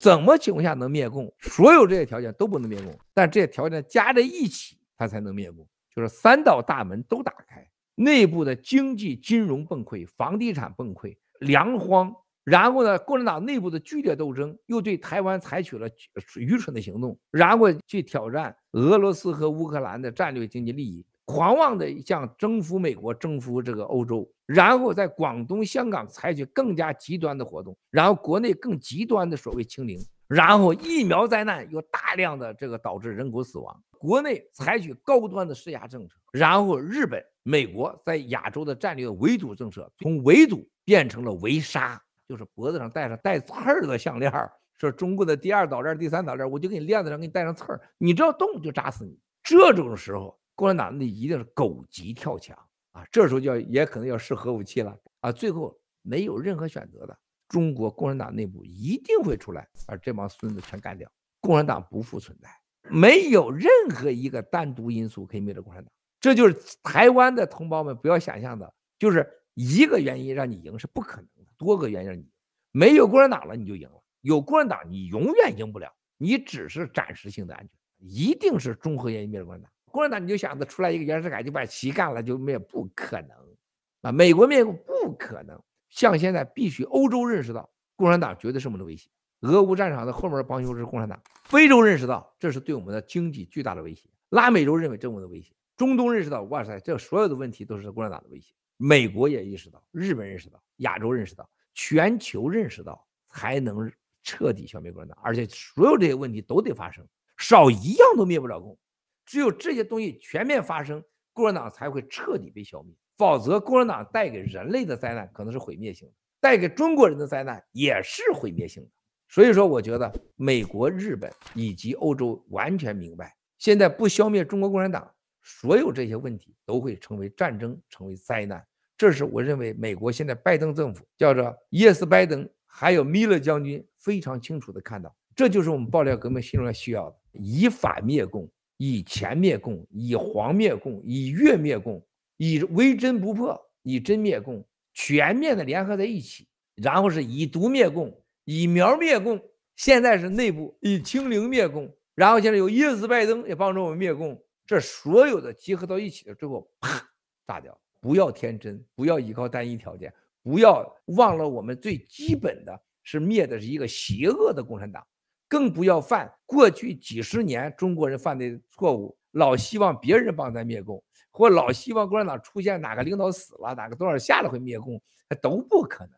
怎么情况下能灭共？所有这些条件都不能灭共，但这些条件加在一起，它才能灭共，就是三道大门都打开，内部的经济、金融崩溃，房地产崩溃，粮荒，然后呢，共产党内部的剧烈斗争，又对台湾采取了愚蠢的行动，然后去挑战俄罗斯和乌克兰的战略经济利益。狂妄的像征服美国，征服这个欧洲，然后在广东、香港采取更加极端的活动，然后国内更极端的所谓清零，然后疫苗灾难又大量的这个导致人口死亡，国内采取高端的施压政策，然后日本、美国在亚洲的战略围堵政策从围堵变成了围杀，就是脖子上戴上带刺儿的项链，说中国的第二导链、第三导链，我就给你链子上给你戴上刺儿，你只要动就扎死你。这种时候。共产党那一定是狗急跳墙啊！这时候就要也可能要试核武器了啊！最后没有任何选择的，中国共产党内部一定会出来，把这帮孙子全干掉，共产党不复存在。没有任何一个单独因素可以灭了共产党，这就是台湾的同胞们不要想象的，就是一个原因让你赢是不可能的，多个原因让你没有共产党了你就赢了，有共产党你永远赢不了，你只是暂时性的安全，一定是综合原因灭了共产党。共产党，你就想着出来一个袁世凯就把旗干了，就灭，不可能，啊，美国灭不可能，像现在必须欧洲认识到共产党绝对是我们的威胁，俄乌战场的后面帮凶是共产党，非洲认识到这是对我们的经济巨大的威胁，拉美洲认为政府的威胁，中东认识到哇塞，这所有的问题都是共产党的威胁，美国也意识到，日本认识到，亚洲认识到，全球认识到才能彻底消灭共产党，而且所有这些问题都得发生，少一样都灭不了共。只有这些东西全面发生，共产党才会彻底被消灭。否则，共产党带给人类的灾难可能是毁灭性的，带给中国人的灾难也是毁灭性的。所以说，我觉得美国、日本以及欧洲完全明白，现在不消灭中国共产党，所有这些问题都会成为战争，成为灾难。这是我认为美国现在拜登政府，叫做耶斯拜登，还有米勒将军非常清楚的看到，这就是我们爆料革命需要需要的，以法灭共。以钱灭共，以黄灭共，以月灭共，以为真不破，以真灭共，全面的联合在一起。然后是以毒灭共，以苗灭共。现在是内部以清零灭共。然后现在有叶子拜登也帮助我们灭共。这所有的结合到一起了之后，啪炸掉！不要天真，不要依靠单一条件，不要忘了我们最基本的是灭的是一个邪恶的共产党。更不要犯过去几十年中国人犯的错误，老希望别人帮咱灭共，或老希望共产党出现哪个领导死了，哪个多少下了会灭共，都不可能。